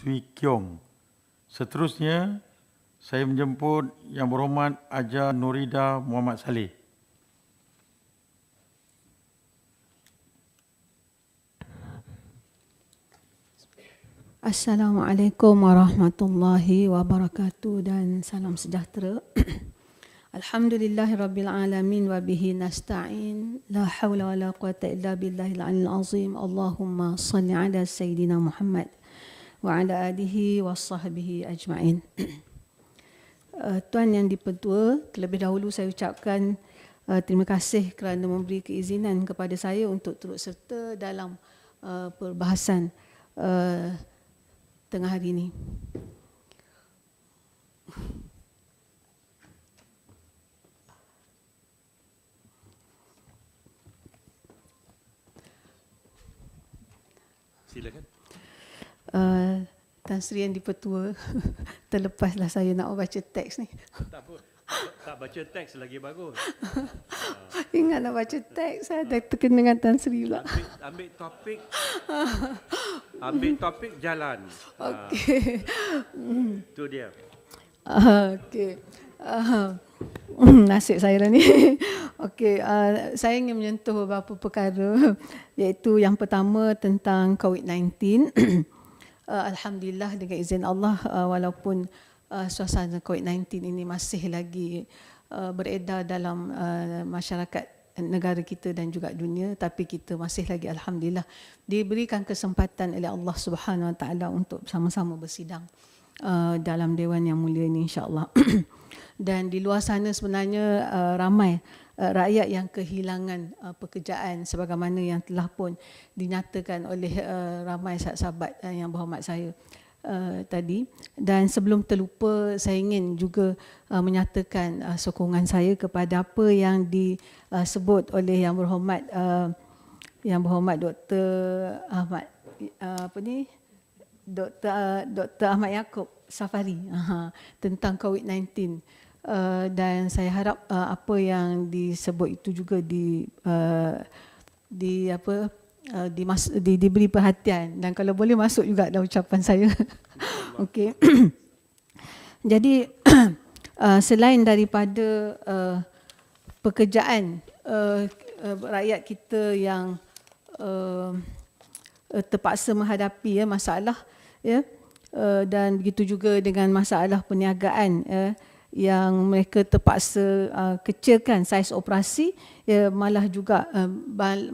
Sui Kiong. Seterusnya, saya menjemput Yang Berhormat Aja Nurida Muhammad Saleh. Assalamualaikum warahmatullahi wabarakatuh dan salam sejahtera. Alhamdulillahirrabbilalamin wa nasta'in La hawla wa la quwata illa billahi al azim Allahumma salli ala Sayyidina Muhammad wa ala alihi wa sahbihi ajma'in. Uh, Tuan yang dipertua, terlebih dahulu saya ucapkan uh, terima kasih kerana memberi keizinan kepada saya untuk turut serta dalam uh, perbahasan uh, tengah hari ini. Silakan uh, Tan Sri yang dipertua terlepaslah saya nak baca teks ni. Tak apa. Tak baca teks lagi bagus. uh. Ingat nak baca teks saya eh? dah terkena dengan Tan Sri pula. Ambil, ambil topik. ambil topik jalan. Okey. Itu ah, uh. dia. Okey. Uh, nasib saya lah ni. Okay. uh, ah, saya ingin menyentuh beberapa perkara iaitu yang pertama tentang COVID-19. uh, alhamdulillah dengan izin Allah uh, walaupun uh, suasana COVID-19 ini masih lagi uh, beredar dalam uh, masyarakat negara kita dan juga dunia tapi kita masih lagi alhamdulillah diberikan kesempatan oleh Allah Subhanahu Wa Taala untuk sama-sama bersidang uh, dalam dewan yang mulia ini insya-Allah. dan di luar sana sebenarnya uh, ramai Eh, rakyat yang kehilangan uh, pekerjaan sebagaimana yang telah pun dinyatakan oleh uh, ramai sahabat uh, yang berhormat saya uh, tadi dan sebelum terlupa saya ingin juga uh, menyatakan uh, sokongan saya kepada apa yang disebut oleh yang berhormat uh, yang berhormat Dr Ahmad uh, apa ni Dr uh, Dr Ahmad Yakob Safari uh, tentang COVID-19 uh, Eh, dan saya harap uh, apa yang disebut itu juga di uh, di apa di, di diberi perhatian dan kalau boleh masuk juga dalam ucapan saya. Okey. Jadi uh, selain daripada uh, pekerjaan uh, uh, rakyat kita yang uh, terpaksa menghadapi ya, masalah ya uh, dan begitu juga dengan masalah perniagaan ya yang mereka terpaksa uh, kecilkan saiz operasi ya malah juga uh,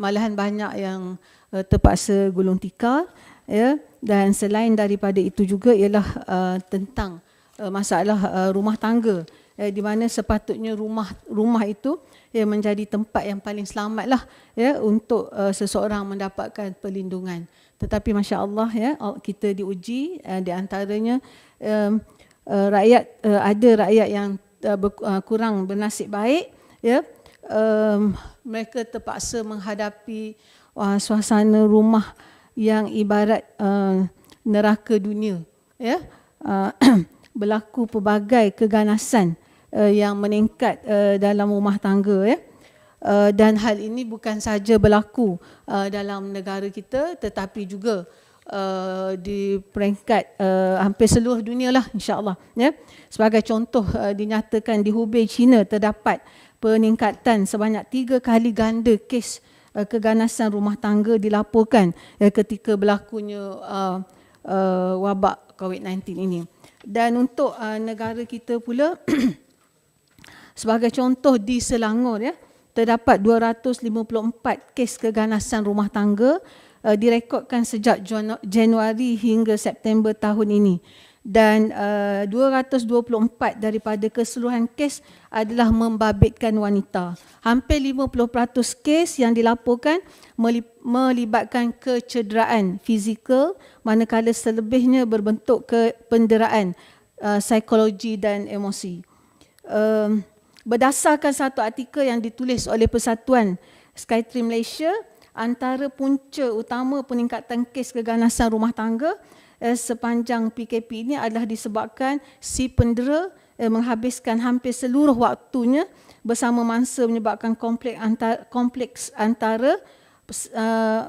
malahan banyak yang uh, terpaksa gulung tikar ya dan selain daripada itu juga ialah uh, tentang uh, masalah uh, rumah tangga ya, di mana sepatutnya rumah rumah itu ya menjadi tempat yang paling selamatlah ya untuk uh, seseorang mendapatkan perlindungan tetapi masya-Allah ya kita diuji uh, di antaranya um, uh, rakyat uh, ada rakyat yang uh, eh, ber, uh, kurang bernasib baik ya um, mereka terpaksa menghadapi uh, suasana rumah yang ibarat uh, neraka dunia ya uh, berlaku pelbagai keganasan uh, yang meningkat uh, dalam rumah tangga ya Uh, dan hal ini bukan saja berlaku uh, dalam negara kita tetapi juga Uh, di peringkat uh, hampir seluruh dunia lah insyaAllah. Ya. Sebagai contoh uh, dinyatakan di Hubei, China terdapat peningkatan sebanyak tiga kali ganda kes uh, keganasan rumah tangga dilaporkan ya, ketika berlakunya uh, uh, wabak COVID-19 ini. Dan untuk uh, negara kita pula, sebagai contoh di Selangor ya, terdapat 254 kes keganasan rumah tangga uh, direkodkan sejak Januari hingga September tahun ini dan uh, 224 daripada keseluruhan kes adalah membabitkan wanita. Hampir 50% kes yang dilaporkan melibatkan kecederaan fizikal manakala selebihnya berbentuk kependeraan uh, psikologi dan emosi. Um, berdasarkan satu artikel yang ditulis oleh Persatuan Skytree Malaysia, antara punca utama peningkatan kes keganasan rumah tangga eh, sepanjang PKP ini adalah disebabkan si pendera eh, menghabiskan hampir seluruh waktunya bersama mangsa menyebabkan konflik antara kompleks antara uh,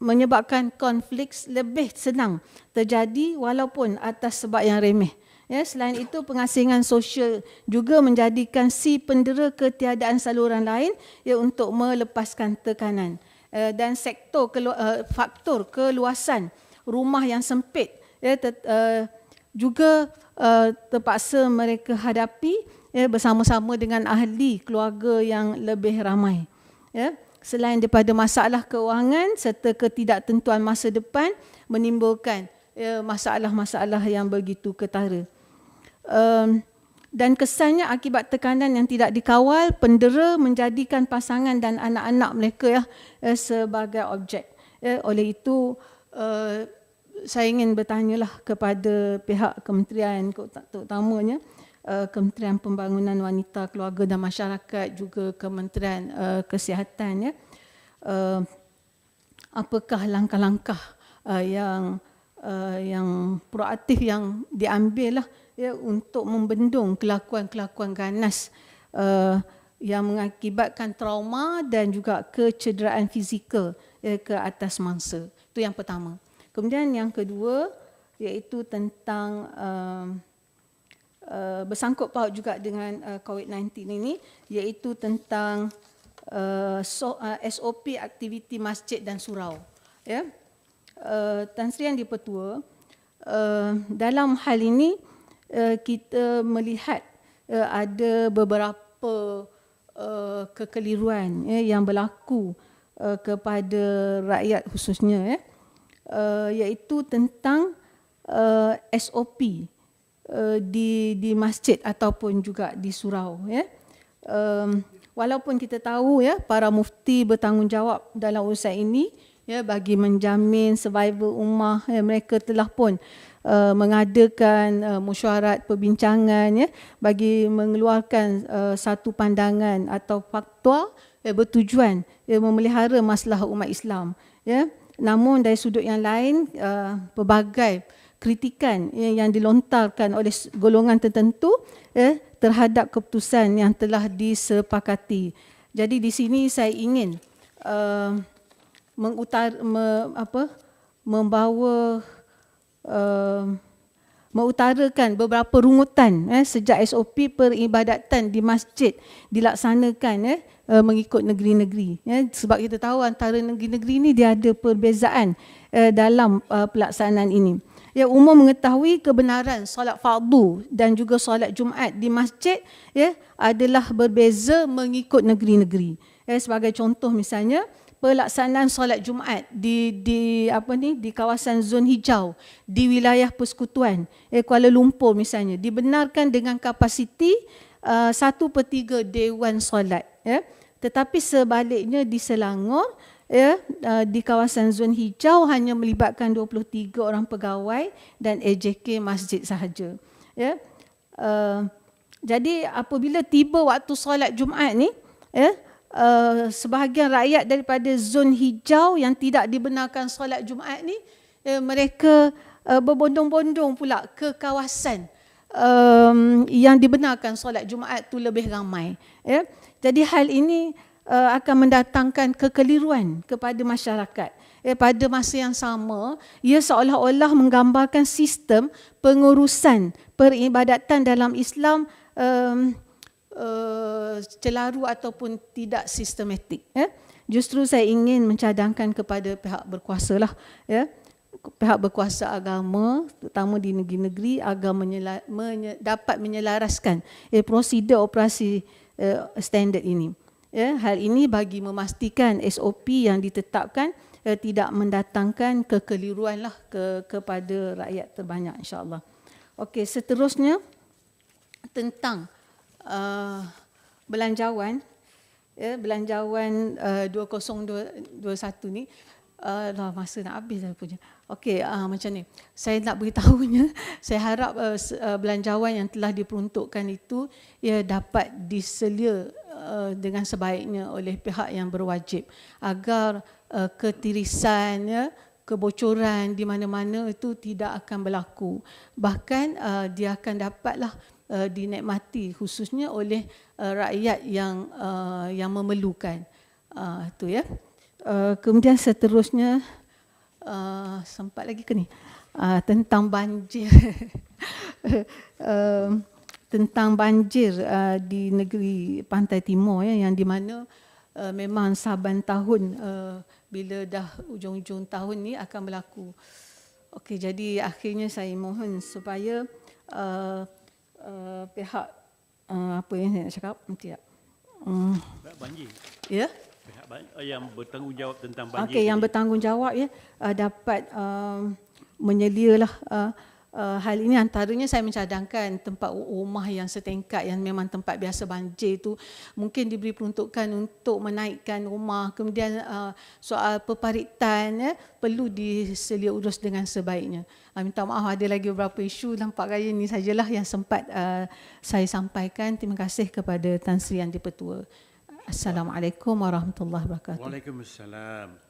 menyebabkan konflik lebih senang terjadi walaupun atas sebab yang remeh. Ya, selain itu pengasingan sosial juga menjadikan si pendera ketiadaan saluran lain ya untuk melepaskan tekanan uh, dan sektor kelu- uh, faktor keluasan rumah yang sempit ya ter- uh, juga uh, terpaksa mereka hadapi ya bersama-sama dengan ahli keluarga yang lebih ramai ya selain daripada masalah kewangan serta ketidaktentuan masa depan menimbulkan ya masalah-masalah yang begitu ketara dan kesannya akibat tekanan yang tidak dikawal, pendera menjadikan pasangan dan anak-anak mereka ya, eh, sebagai objek. Ya, oleh itu, uh, saya ingin bertanyalah kepada pihak kementerian, terutamanya uh, Kementerian Pembangunan Wanita, Keluarga dan Masyarakat, juga Kementerian uh, Kesihatan, ya, uh, apakah langkah-langkah uh, yang... Uh, yang proaktif yang diambil lah ya untuk membendung kelakuan-kelakuan ganas uh, yang mengakibatkan trauma dan juga kecederaan fizikal ya, ke atas mangsa. Itu yang pertama. Kemudian yang kedua iaitu tentang uh, uh, bersangkut paut juga dengan uh, COVID-19 ini iaitu tentang uh, so, uh, SOP aktiviti masjid dan surau. Ya uh, Tan Sri Yang Dipertua uh, eh, dalam hal ini eh, kita melihat ada beberapa kekeliruan ya, yang berlaku kepada rakyat khususnya ya. eh, iaitu tentang SOP di di masjid ataupun juga di surau ya. walaupun kita tahu ya para mufti bertanggungjawab dalam urusan ini ya bagi menjamin survival ummah ya mereka telah pun Uh, mengadakan uh, mesyuarat perbincangan ya bagi mengeluarkan uh, satu pandangan atau fakta, ya, bertujuan ya, memelihara masalah umat Islam ya namun dari sudut yang lain uh, pelbagai kritikan ya, yang dilontarkan oleh golongan tertentu ya terhadap keputusan yang telah disepakati jadi di sini saya ingin uh, mengutar me, apa membawa uh, mengutarakan beberapa rungutan eh sejak SOP peribadatan di masjid dilaksanakan eh, eh mengikut negeri-negeri ya eh, sebab kita tahu antara negeri-negeri ini dia ada perbezaan uh, dalam uh, pelaksanaan ini ya umum mengetahui kebenaran solat fardu dan juga solat Jumaat di masjid ya adalah berbeza mengikut negeri-negeri ya sebagai contoh misalnya pelaksanaan solat Jumaat di di apa ni di kawasan zon hijau di wilayah persekutuan eh, Kuala Lumpur misalnya dibenarkan dengan kapasiti uh, satu uh, per tiga dewan solat. Eh. Tetapi sebaliknya di Selangor ya uh, di kawasan zon hijau hanya melibatkan 23 orang pegawai dan AJK masjid sahaja ya uh, jadi apabila tiba waktu solat Jumaat ni ya uh, uh, sebahagian rakyat daripada zon hijau yang tidak dibenarkan solat Jumaat ni uh, mereka uh, berbondong-bondong pula ke kawasan um, yang dibenarkan solat Jumaat tu lebih ramai ya. Yeah. Jadi hal ini uh, akan mendatangkan kekeliruan kepada masyarakat. Eh, pada masa yang sama, ia seolah-olah menggambarkan sistem pengurusan peribadatan dalam Islam um, Eh, celaru ataupun tidak sistematik. Ya? Justru saya ingin mencadangkan kepada pihak berkuasa lah, ya? pihak berkuasa agama, terutama di negeri-negeri agar menyela- menye- dapat menyelaraskan eh, prosedur operasi uh, standard ini. Ya? Hal ini bagi memastikan SOP yang ditetapkan uh, tidak mendatangkan kekeliruan lah ke- kepada rakyat terbanyak insyaAllah. Okey, seterusnya tentang Uh, belanjawan ya yeah, belanjawan uh, 2021 ni uh, dah masa nak habis dah punya. Okey uh, macam ni. Saya nak beritahu beritahunya saya harap uh, uh, belanjawan yang telah diperuntukkan itu ya yeah, dapat diselia uh, dengan sebaiknya oleh pihak yang berwajib agar uh, ketirisannya kebocoran di mana-mana itu tidak akan berlaku. Bahkan uh, dia akan dapatlah uh, uh, dinikmati khususnya oleh uh, rakyat yang uh, yang memerlukan uh, tu ya. Uh, kemudian seterusnya uh, sempat lagi ke ni uh, tentang banjir. um, tentang banjir uh, di negeri pantai timur ya yang di mana uh, memang saban tahun uh, bila dah ujung-ujung tahun ni akan berlaku. Okey jadi akhirnya saya mohon supaya uh, uh, pihak uh, apa yang saya nak cakap nanti tak. Hmm. hmm. banjir. Ya. Pihak banjir, eh, yang bertanggungjawab tentang banjir. Okey, yang bertanggungjawab ya uh, dapat uh, menyelialah uh, uh, hal ini antaranya saya mencadangkan tempat rumah yang setingkat yang memang tempat biasa banjir itu mungkin diberi peruntukan untuk menaikkan rumah kemudian uh, soal peparitan ya, perlu diselia urus dengan sebaiknya uh, minta maaf ada lagi beberapa isu nampak raya ini sajalah yang sempat uh, saya sampaikan terima kasih kepada Tan Sri yang dipertua Assalamualaikum warahmatullahi wabarakatuh Waalaikumsalam